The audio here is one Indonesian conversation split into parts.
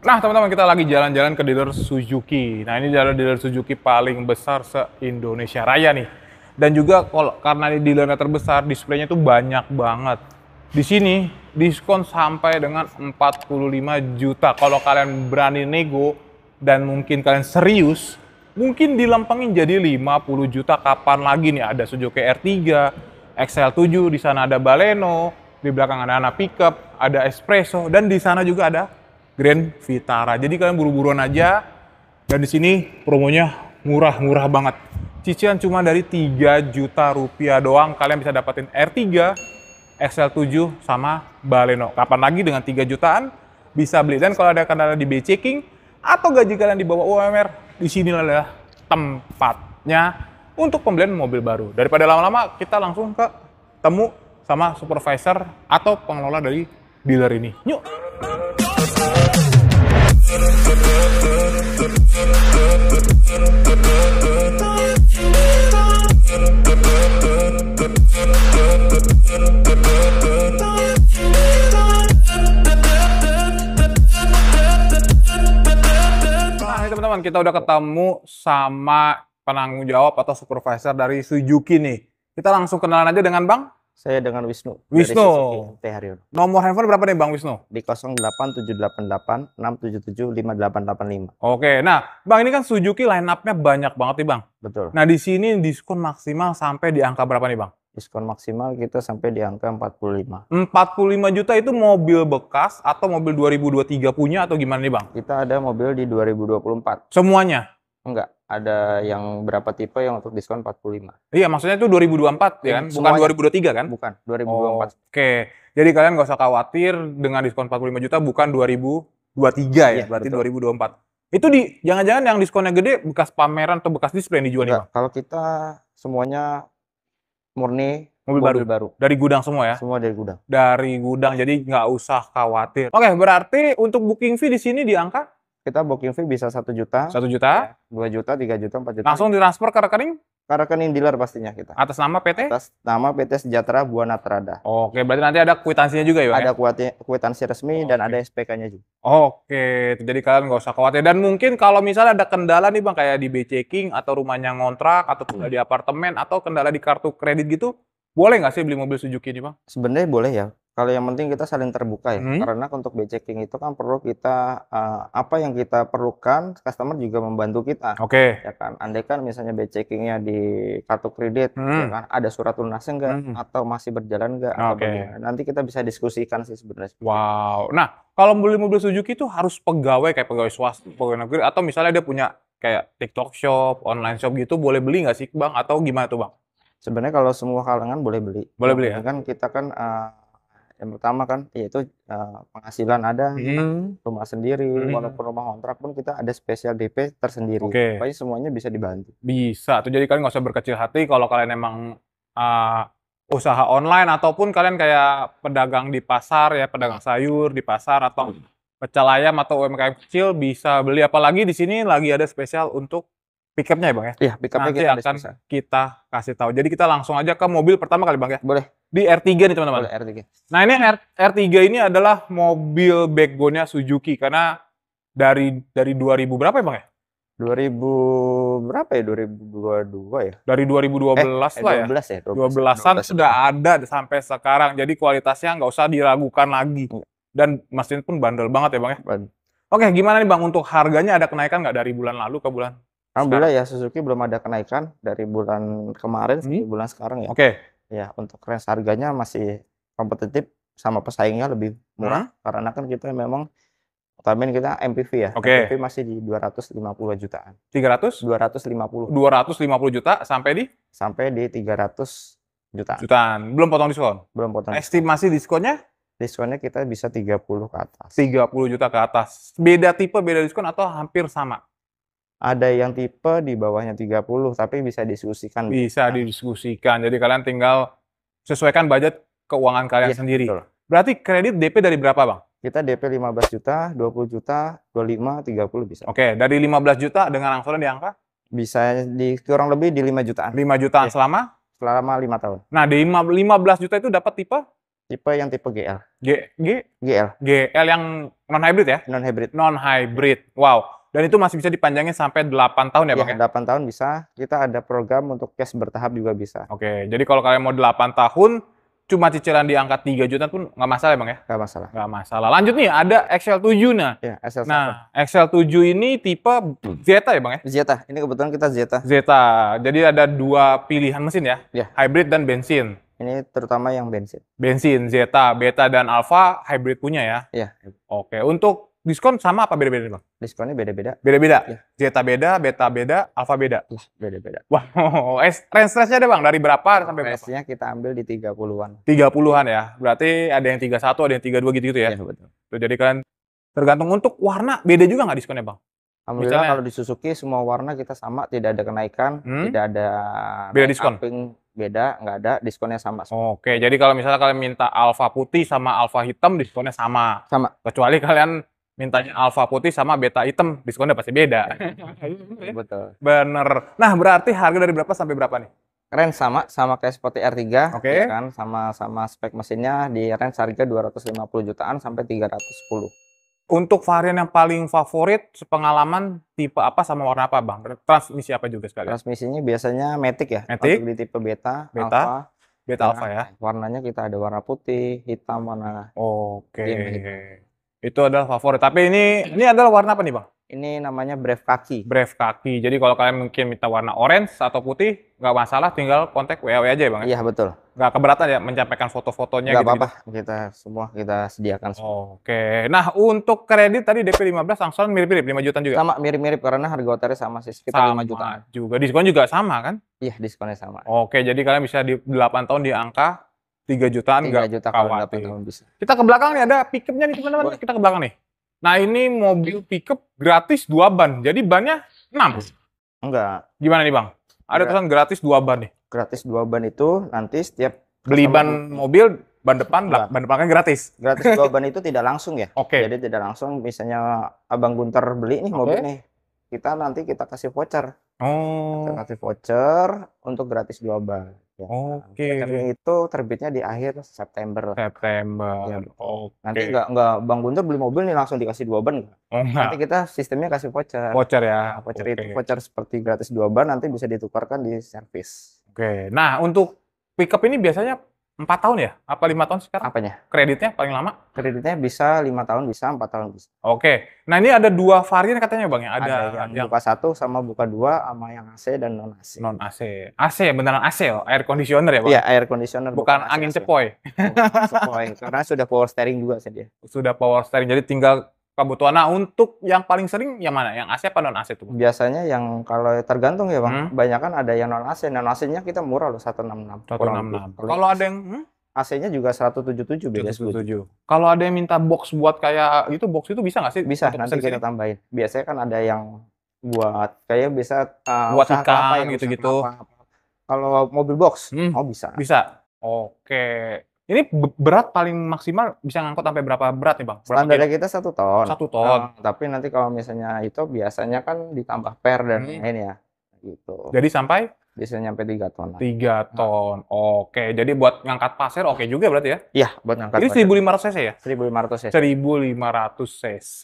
Nah, teman-teman kita lagi jalan-jalan ke dealer Suzuki. Nah, ini adalah dealer Suzuki paling besar se-Indonesia Raya nih. Dan juga kalau karena ini dealernya terbesar, displaynya tuh banyak banget. Di sini diskon sampai dengan 45 juta. Kalau kalian berani nego dan mungkin kalian serius, mungkin dilempengin jadi 50 juta kapan lagi nih ada Suzuki R3, XL7, di sana ada Baleno, di belakang ada anak pickup, ada Espresso dan di sana juga ada Grand Vitara. Jadi kalian buru-buruan aja dan di sini promonya murah-murah banget. Cicilan cuma dari 3 juta rupiah doang kalian bisa dapetin R3, XL7 sama Baleno. Kapan lagi dengan 3 jutaan bisa beli. Dan kalau ada kendala di BC checking atau gaji kalian di bawah UMR, di sini adalah tempatnya untuk pembelian mobil baru. Daripada lama-lama kita langsung ke temu sama supervisor atau pengelola dari dealer ini. Yuk! teman-teman, kita udah ketemu sama penanggung jawab atau supervisor dari Suzuki nih. Kita langsung kenalan aja dengan Bang saya dengan Wisnu. Wisnu. Nomor handphone berapa nih Bang Wisnu? Di 087886775885 Oke, nah Bang ini kan Suzuki line up-nya banyak banget nih Bang. Betul. Nah di sini diskon maksimal sampai di angka berapa nih Bang? Diskon maksimal kita sampai di angka 45. 45 juta itu mobil bekas atau mobil 2023 punya atau gimana nih Bang? Kita ada mobil di 2024. Semuanya? Enggak, ada yang berapa tipe yang untuk diskon 45. Iya, maksudnya itu 2024 ya kan, iya, bukan 2023 kan? Bukan, 2024. Oh, Oke. Okay. Jadi kalian nggak usah khawatir dengan diskon 45 juta bukan 2023 ya, iya, berarti betul. 2024. Itu di jangan-jangan yang diskonnya gede bekas pameran atau bekas display yang dijual nih, Kalau kita semuanya murni mobil, baru. baru. Dari gudang semua ya? Semua dari gudang. Dari gudang, jadi nggak usah khawatir. Oke, berarti untuk booking fee di sini di angka kita booking fee bisa satu juta satu juta iya, dua juta tiga juta empat juta langsung ditransfer ke rekening ke rekening dealer pastinya kita atas nama PT atas nama PT Sejahtera Buana Trada. oke berarti nanti ada kuitansinya juga ya, ya? ada ya? kwitansi resmi oke. dan ada SPK-nya juga oke jadi kalian nggak usah khawatir dan mungkin kalau misalnya ada kendala nih bang kayak di checking atau rumahnya ngontrak atau kendala di apartemen atau kendala di kartu kredit gitu boleh nggak sih beli mobil Suzuki ini bang? Sebenarnya boleh ya. Kalau yang penting kita saling terbuka ya, hmm. karena untuk be checking itu kan perlu kita uh, apa yang kita perlukan, customer juga membantu kita. Oke. Okay. Ya kan, andai kan misalnya checkingnya di kartu kredit, ya hmm. ya kan, ada surat lunas enggak, hmm. atau masih berjalan enggak, okay. nanti kita bisa diskusikan sih sebenarnya. Wow. Nah, kalau beli mobil Suzuki itu harus pegawai kayak pegawai swasta, pegawai negeri, atau misalnya dia punya kayak TikTok shop, online shop gitu, boleh beli nggak sih bang? Atau gimana tuh bang? Sebenarnya kalau semua kalangan boleh beli. Boleh beli ya. Kan kita kan uh, yang pertama kan yaitu uh, penghasilan ada hmm. rumah sendiri hmm. walaupun rumah kontrak pun kita ada spesial DP tersendiri okay. pokoknya semuanya bisa dibantu bisa tuh jadi kalian nggak usah berkecil hati kalau kalian emang uh, usaha online ataupun kalian kayak pedagang di pasar ya pedagang sayur di pasar atau hmm. pecel ayam atau UMKM kecil bisa beli apalagi di sini lagi ada spesial untuk pickupnya ya bang ya? Iya, pickupnya Nanti kita akan bisa. kita kasih tahu. Jadi kita langsung aja ke mobil pertama kali bang ya? Boleh. Di R3 nih teman-teman. Boleh R3. Nah ini R R3 ini adalah mobil backbone-nya Suzuki karena dari dari 2000 berapa ya bang ya? 2000 berapa ya? 2022 ya? Dari 2012 eh, eh, lah 12 ya. ya 12 an 12. sudah ada sampai sekarang. Jadi kualitasnya nggak usah diragukan lagi. Iya. Dan mesin pun bandel banget ya bang ya? Bandel. Oke, gimana nih bang untuk harganya ada kenaikan nggak dari bulan lalu ke bulan Alhamdulillah sekarang. ya Suzuki belum ada kenaikan dari bulan kemarin hmm? bulan sekarang ya. Oke. Okay. Ya untuk range harganya masih kompetitif sama pesaingnya lebih murah hmm? karena kan kita memang utamain kita MPV ya. Oke. Okay. MPV masih di 250 jutaan. 300? 250. 250 juta sampai di? Sampai di 300 jutaan. Jutaan. Belum potong diskon? Belum potong. Estimasi diskonnya? Diskonnya kita bisa 30 ke atas. 30 juta ke atas. Beda tipe, beda diskon atau hampir sama? ada yang tipe di bawahnya 30 tapi bisa diskusikan. Bisa kan? didiskusikan. Jadi kalian tinggal sesuaikan budget keuangan kalian ya, sendiri. Betul. Berarti kredit DP dari berapa, Bang? Kita DP 15 juta, 20 juta, 25, 30 bisa. Oke, dari 15 juta dengan angsuran di angka? Bisa di kurang lebih di 5 jutaan. 5 jutaan ya. selama? Selama lima tahun. Nah, di 15 juta itu dapat tipe? Tipe yang tipe GL. G, G? GL. GL yang non hybrid ya? Non hybrid. Non hybrid. Wow. Dan itu masih bisa dipanjangin sampai 8 tahun ya, Bang? Iya, ya, 8 tahun bisa. Kita ada program untuk cash bertahap juga bisa. Oke, jadi kalau kalian mau 8 tahun, cuma cicilan di angka 3 juta pun nggak masalah ya, Bang ya? Nggak masalah. Nggak masalah. Lanjut nih, ada XL7 nah. Ya, XL7. Nah, XL7 ini tipe Zeta ya, Bang ya? Zeta. Ini kebetulan kita Zeta. Zeta. Jadi ada dua pilihan mesin ya? Ya. Hybrid dan bensin. Ini terutama yang bensin. Bensin, Zeta, Beta, dan Alpha hybrid punya ya? Iya. Oke, untuk diskon sama apa beda-beda bang? Diskonnya beda beda Beda-beda. Ya. Zeta beda, beta beda, alfa beda. Lah, iya, beda-beda. Wah, wow. range range-nya ada bang dari berapa oh, sampai berapa? Range-nya kita ambil di 30-an. 30-an ya. Berarti ada yang 31, ada yang 32 gitu-gitu ya. Iya, betul. Tuh, jadi kalian tergantung untuk warna beda juga nggak diskonnya bang? Alhamdulillah Misalnya, kalau di Suzuki semua warna kita sama, tidak ada kenaikan, hmm? tidak ada beda diskon. Uping beda, nggak ada, diskonnya sama. Semua. Oke, jadi kalau misalnya kalian minta alfa putih sama alfa hitam, diskonnya sama. Sama. Kecuali kalian mintanya alfa putih sama beta hitam diskonnya pasti beda betul bener nah berarti harga dari berapa sampai berapa nih range sama sama kayak seperti R3 okay. ya kan sama sama spek mesinnya di range harga 250 jutaan sampai 310 untuk varian yang paling favorit sepengalaman tipe apa sama warna apa bang transmisi apa juga sekali transmisinya biasanya matic ya matic untuk di tipe beta beta alpha, beta nah, alpha ya warnanya kita ada warna putih hitam warna oke okay. Itu adalah favorit. Tapi ini ini adalah warna apa nih, Bang? Ini namanya brave kaki. Brave kaki. Jadi kalau kalian mungkin minta warna orange atau putih, nggak masalah, tinggal kontak WA aja ya Bang. Ya? Iya betul. Nggak keberatan ya mencapaikan foto-fotonya. Nggak gitu, apa-apa, kita semua kita sediakan. Semua. Oke. Nah untuk kredit tadi DP 15 langsung mirip-mirip 5 jutaan juga. Sama mirip-mirip karena harga hotelnya sama sih sekitar sama 5 jutaan. Juga diskon juga sama kan? Iya diskonnya sama. Oke, jadi kalian bisa di 8 tahun di angka tiga jutaan enggak juta kalau Kita ke belakang nih ada pickupnya nih teman-teman. Kita ke belakang nih. Nah ini mobil pickup gratis dua ban. Jadi bannya enam Enggak. Gimana nih bang? Ada Enggak. pesan gratis dua ban nih. Gratis dua ban itu nanti setiap beli ban mobil ban depan Enggak. ban depannya gratis. Gratis dua ban itu tidak langsung ya. Oke. Okay. Jadi tidak langsung misalnya Abang Gunter beli nih okay. nih. Kita nanti kita kasih voucher. Oh. Kita kasih voucher untuk gratis dua ban. Ya. Oke. Filmnya itu terbitnya di akhir September. September. Ya. Oke. Nanti nggak nggak Bang Guntur beli mobil nih langsung dikasih dua ban. enggak. Nanti kita sistemnya kasih voucher. Voucher ya. Nah, voucher okay. itu voucher seperti gratis dua ban nanti bisa ditukarkan di servis. Oke. Nah, untuk pickup ini biasanya Empat tahun ya? Apa lima tahun sekarang? Apanya? Kreditnya paling lama? Kreditnya bisa lima tahun bisa, empat tahun bisa. Oke. Nah ini ada dua varian katanya bang ya? Ada, ada yang, yang buka satu sama buka dua sama yang AC dan non AC. Non AC. AC beneran AC loh, air conditioner ya bang? Iya air conditioner. Bukan, bukan angin AC, sepoi cepoi. Oh, Karena sudah power steering juga sih dia. Sudah power steering, jadi tinggal kebutuhan. Nah, untuk yang paling sering yang mana? Yang AC apa non AC tuh? Biasanya yang kalau tergantung ya, Bang. Hmm? Banyak kan ada yang non AC. Non AC-nya kita murah loh satu enam 166. enam. Kalau ada yang hmm? AC-nya juga tujuh tujuh. 177 beda tujuh. Kalau ada yang minta box buat kayak itu box itu bisa nggak sih? Bisa, nanti kita tambahin. Biasanya kan ada yang buat kayak bisa uh, eh, buat ikan gitu-gitu. Kalau mobil box, hmm? oh bisa. Bisa. Oke. Ini berat paling maksimal bisa ngangkut sampai berapa berat nih bang? Berapa Standarnya kita satu ton. Satu ton. Nah, tapi nanti kalau misalnya itu biasanya kan ditambah per dan hmm. lain ya, gitu. Jadi sampai? Bisa nyampe tiga ton. Tiga ton. Nah. Oke, jadi buat ngangkat pasir oke juga berarti ya? Iya, buat ngangkat. Ini ratus cc ya? 1500 cc. ratus cc.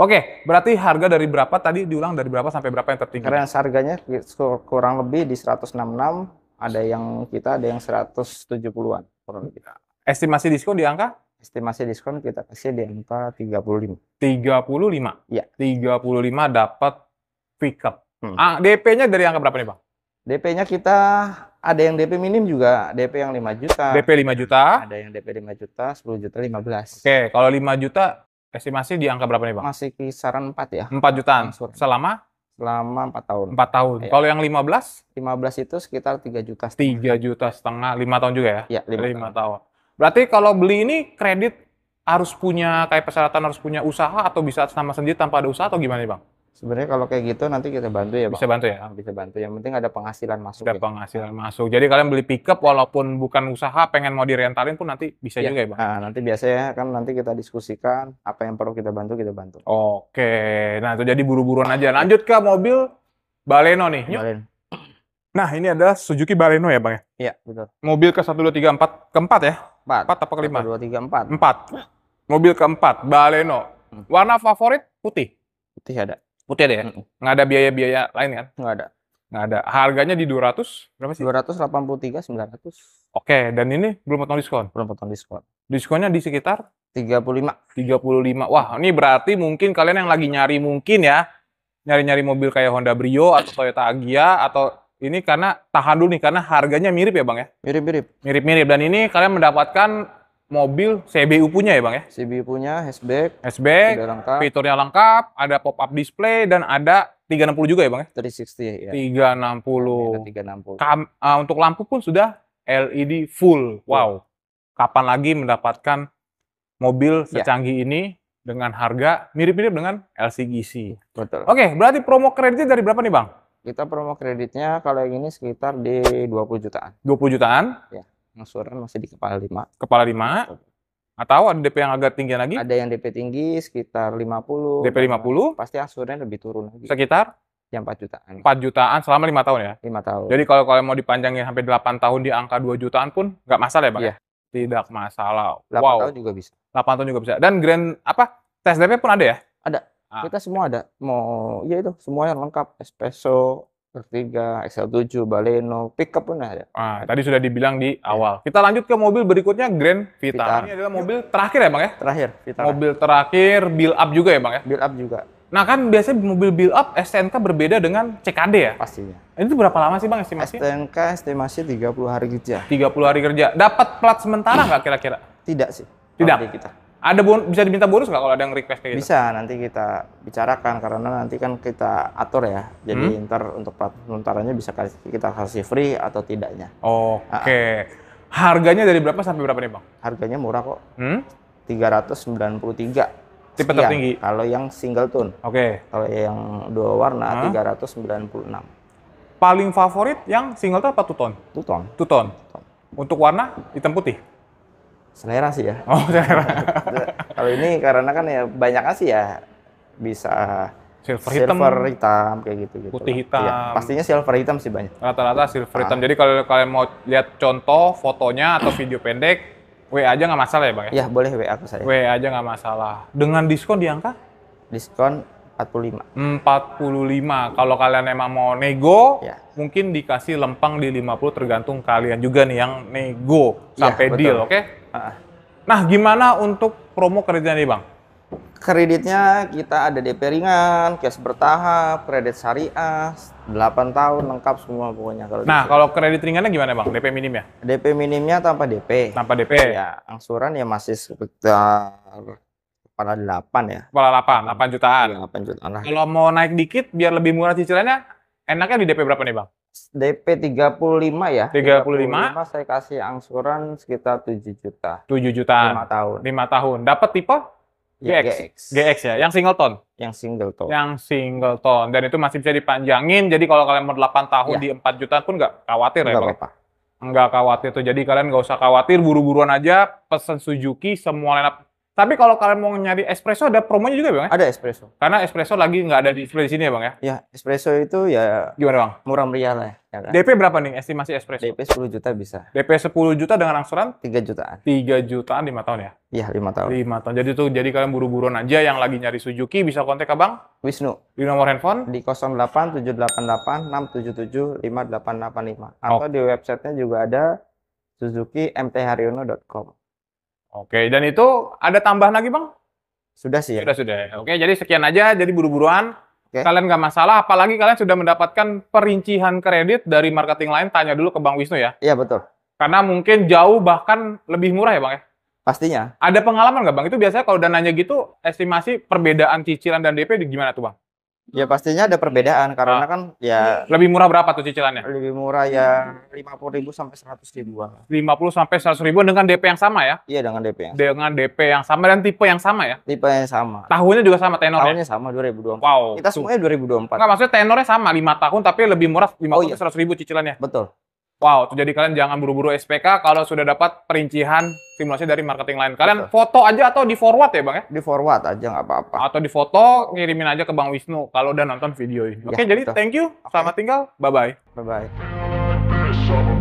Oke, berarti harga dari berapa tadi diulang dari berapa sampai berapa yang tertinggi? Karena harganya kurang lebih di 166, ada yang kita ada yang 170-an. Hmm. Estimasi diskon di angka? Estimasi diskon kita kasih di angka 35. 35? Iya. 35 dapat pickup. Hmm. Ah, DP-nya dari angka berapa nih, Bang? DP-nya kita ada yang DP minim juga, DP yang 5 juta. DP 5 juta? Ada yang DP 5 juta, 10 juta, 15. Oke, kalau 5 juta estimasi di angka berapa nih, Bang? Masih kisaran 4 ya. 4 jutaan. Selama Selama empat tahun. empat tahun. Ya. Kalau yang lima belas lima belas itu sekitar tiga juta tiga juta setengah, lima tahun juga ya? Iya, 5, 5 tahun. tahun. Berarti kalau beli ini kredit harus punya kayak persyaratan harus punya usaha atau bisa sama sendiri tanpa ada usaha atau gimana nih Bang? Sebenarnya kalau kayak gitu nanti kita bantu ya, Pak. Bisa bantu ya, ah, bisa bantu. Yang penting ada penghasilan masuk. Ada ya. penghasilan nah. masuk. Jadi kalian beli pickup walaupun bukan usaha, pengen mau direntalin pun nanti bisa ya. juga ya, Bang. Nah, nanti biasanya kan nanti kita diskusikan apa yang perlu kita bantu, kita bantu. Oke. Nah, itu jadi buru-buruan aja. Lanjut ke mobil Baleno nih. Yuk. Baleno. Nah, ini adalah Suzuki Baleno ya, Bang ya? Iya, betul. Mobil ke 1 2 3 4 keempat ya? 4. 4 apa ke 5? 1 empat. Empat. 4. 4. Mobil keempat Baleno. Hmm. Warna favorit putih. Putih ada. Putih deh ya? Hmm. Nggak ada biaya-biaya lain kan? Nggak ada. Nggak ada. Harganya di 200 berapa sih? 283 900. Oke, dan ini belum potong diskon? Belum potong diskon. Diskonnya di sekitar 35. 35. Wah, ini berarti mungkin kalian yang lagi nyari mungkin ya nyari-nyari mobil kayak Honda Brio atau Toyota Agya atau ini karena tahan dulu nih karena harganya mirip ya, Bang ya? Mirip-mirip. Mirip-mirip dan ini kalian mendapatkan mobil CBU punya ya bang ya? CBU punya, hatchback. Hatchback, lengkap. fiturnya lengkap, ada pop-up display, dan ada 360 juga ya bang ya? 360 ya. 360. Ya, 360. Kam, uh, untuk lampu pun sudah LED full. Wow. Kapan lagi mendapatkan mobil iya. secanggih ya. ini dengan harga mirip-mirip dengan LCGC? Betul. Oke, berarti promo kreditnya dari berapa nih bang? Kita promo kreditnya kalau yang ini sekitar di 20 jutaan. 20 jutaan? Ya angsuran masih di kepala lima. Kepala lima? Atau ada DP yang agak tinggi lagi? Ada yang DP tinggi sekitar 50. DP 50? Pasti angsurannya lebih turun lagi. Sekitar? Yang 4 jutaan. 4 jutaan selama lima tahun ya? Lima tahun. Jadi kalau kalian mau dipanjangin sampai 8 tahun di angka 2 jutaan pun nggak masalah ya Pak? Iya. Tidak masalah. 8 wow. tahun juga bisa. 8 tahun juga bisa. Dan grand apa? Tes DP pun ada ya? Ada. Ah. Kita semua ada. Mau ya itu semua yang lengkap. Espresso, Ketiga XL7, Baleno, pickup pun ada. Ah, tadi sudah dibilang di iya. awal. Kita lanjut ke mobil berikutnya Grand Vitara. Vitara. Ini adalah mobil terakhir ya, Bang ya? Terakhir, Vitara. Mobil terakhir build up juga ya, Bang ya? Build up juga. Nah, kan biasanya mobil build up STNK berbeda dengan CKD ya? Pastinya. Ini tuh berapa lama sih, Bang estimasi? STNK estimasi 30 hari kerja. 30 hari kerja. Dapat plat sementara nggak kira-kira? Tidak sih. Tidak. Kita. Ada bon bisa diminta bonus nggak kalau ada yang request kayak gitu? Bisa, nanti kita bicarakan karena nanti kan kita atur ya. Jadi hmm? ntar untuk penuntarannya bisa kita kasih free atau tidaknya. Oke. Okay. uh ah. Harganya dari berapa sampai berapa nih bang? Harganya murah kok. Hmm? 393 tipe sekian. tertinggi. Kalau yang single tone. Oke. Okay. Kalau yang dua warna hmm? 396. Paling favorit yang single tone apa two tone? Two tone. Two tone. Two tone. Untuk warna hitam putih selera sih ya. Oh, selera. Nah, kalau ini karena kan ya banyak sih ya bisa silver, hitam, silver hitam kayak gitu gitu. Putih iya, hitam. Ya, pastinya silver hitam sih banyak. Rata-rata silver hitam. Ah. Jadi kalau kalian mau lihat contoh fotonya atau video pendek, WA aja nggak masalah ya, Bang ya? Iya, boleh WA ke saya. WA aja nggak masalah. Dengan diskon di angka? Diskon 45. 45. Kalau kalian emang mau nego, ya. mungkin dikasih lempang di 50 tergantung kalian juga nih yang nego iya, sampai ya, deal, oke? Okay? Nah, gimana untuk promo kreditnya nih, Bang? Kreditnya kita ada DP ringan, cash bertahap, kredit syariah, 8 tahun lengkap semua pokoknya kalau Nah, kalau kredit ringannya gimana, Bang? DP minimnya? DP minimnya tanpa DP. Tanpa DP. Ya, angsuran ya masih sekitar kepala 8 ya. Kepala 8, 8 jutaan. Ya, 8 jutaan lah. Kalau mau naik dikit biar lebih murah cicilannya, enaknya di DP berapa nih, Bang? DP 35 ya. 35. 35 saya kasih angsuran sekitar 7 juta. 7 juta. 5 tahun. 5 tahun. Dapat tipe? Ya, GX. GX. GX ya, yang single ton. Yang single ton. Yang single ton dan itu masih bisa dipanjangin. Jadi kalau kalian mau 8 tahun ya. di 4 juta pun nggak khawatir enggak ya, Pak. Apa-apa. Nggak khawatir tuh. Jadi kalian nggak usah khawatir, buru-buruan aja pesan Suzuki semua lineup tapi kalau kalian mau nyari espresso ada promonya juga bang? Ya? Ada espresso. Karena espresso lagi nggak ada di display sini ya bang ya? Ya espresso itu ya. Gimana bang? Murah meriah lah. Ya kan? DP berapa nih estimasi espresso? DP 10 juta bisa. DP 10 juta dengan angsuran? tiga jutaan. Tiga jutaan lima tahun ya? Iya lima tahun. Lima tahun. Jadi tuh jadi kalian buru buru aja yang lagi nyari Suzuki bisa kontak ke bang? Wisnu. Di nomor handphone? Di delapan delapan lima Atau okay. di websitenya juga ada suzuki com. Oke, dan itu ada tambahan lagi bang? Sudah sih ya. Sudah sudah. Oke, jadi sekian aja. Jadi buru-buruan. Okay. Kalian nggak masalah, apalagi kalian sudah mendapatkan perincian kredit dari marketing lain. Tanya dulu ke Bang Wisnu ya. Iya betul. Karena mungkin jauh bahkan lebih murah ya bang ya. Pastinya. Ada pengalaman nggak bang? Itu biasanya kalau udah nanya gitu, estimasi perbedaan cicilan dan DP gimana tuh bang? Ya pastinya ada perbedaan karena ah. kan ya lebih murah berapa tuh cicilannya? Lebih murah ya lima puluh ribu sampai seratus ribuan. Lima puluh sampai seratus ribuan dengan DP yang sama ya? Iya dengan DP yang sama. dengan DP yang sama dan tipe yang sama ya? Tipe yang sama. Tahunnya juga sama tenornya? Tahunnya sama dua ribu dua empat. Wow. Kita semuanya dua ribu dua puluh empat. Enggak maksudnya tenornya sama lima tahun tapi lebih murah lima puluh oh, iya. seratus ribu cicilannya. Betul. Wow, tuh jadi kalian jangan buru-buru SPK kalau sudah dapat perincian simulasi dari marketing lain. Kalian Betul. foto aja atau di forward ya bang ya? Di forward aja nggak apa-apa. Atau di foto ngirimin aja ke Bang Wisnu kalau udah nonton video ini. Iya, Oke, okay, jadi thank you. Selamat okay. tinggal. Bye-bye. Bye-bye.